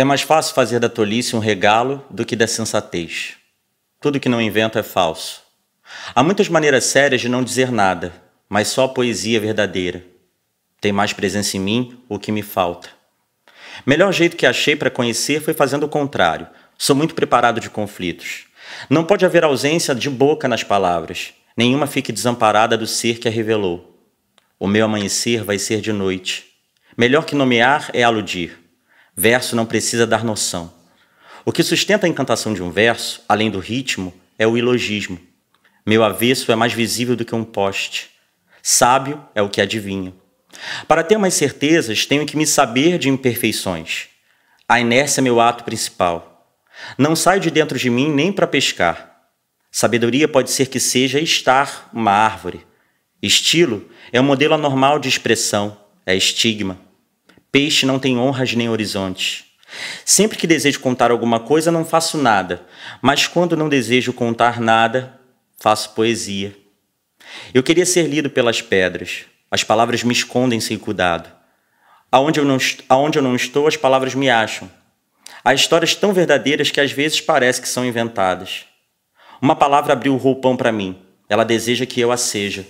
É mais fácil fazer da tolice um regalo do que da sensatez. Tudo que não invento é falso. Há muitas maneiras sérias de não dizer nada, mas só a poesia é verdadeira. Tem mais presença em mim o que me falta. Melhor jeito que achei para conhecer foi fazendo o contrário. Sou muito preparado de conflitos. Não pode haver ausência de boca nas palavras. Nenhuma fique desamparada do ser que a revelou. O meu amanhecer vai ser de noite. Melhor que nomear é aludir. Verso não precisa dar noção. O que sustenta a encantação de um verso, além do ritmo, é o ilogismo. Meu avesso é mais visível do que um poste. Sábio é o que adivinho. Para ter mais certezas, tenho que me saber de imperfeições. A inércia é meu ato principal. Não saio de dentro de mim nem para pescar. Sabedoria pode ser que seja estar uma árvore. Estilo é um modelo anormal de expressão, é estigma. Peixe não tem honras nem horizonte. Sempre que desejo contar alguma coisa, não faço nada, mas quando não desejo contar nada, faço poesia. Eu queria ser lido pelas pedras, as palavras me escondem sem cuidado. Aonde eu não, aonde eu não estou, as palavras me acham. Há histórias tão verdadeiras que às vezes parece que são inventadas. Uma palavra abriu o roupão para mim, ela deseja que eu a seja.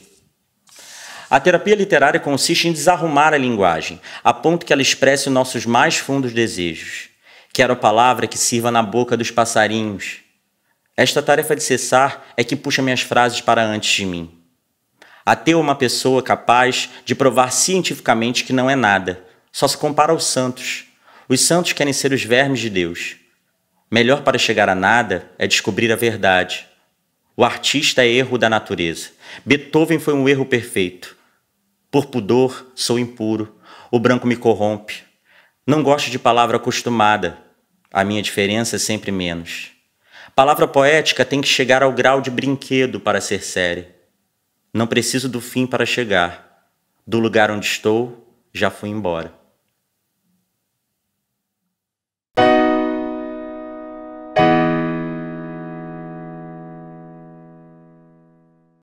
A terapia literária consiste em desarrumar a linguagem, a ponto que ela expresse os nossos mais fundos desejos. Quero a palavra que sirva na boca dos passarinhos. Esta tarefa de cessar é que puxa minhas frases para antes de mim. Ateu é uma pessoa capaz de provar cientificamente que não é nada, só se compara aos santos. Os santos querem ser os vermes de Deus. Melhor para chegar a nada é descobrir a verdade. O artista é erro da natureza. Beethoven foi um erro perfeito. Por pudor, sou impuro. O branco me corrompe. Não gosto de palavra acostumada. A minha diferença é sempre menos. Palavra poética tem que chegar ao grau de brinquedo para ser séria. Não preciso do fim para chegar. Do lugar onde estou, já fui embora.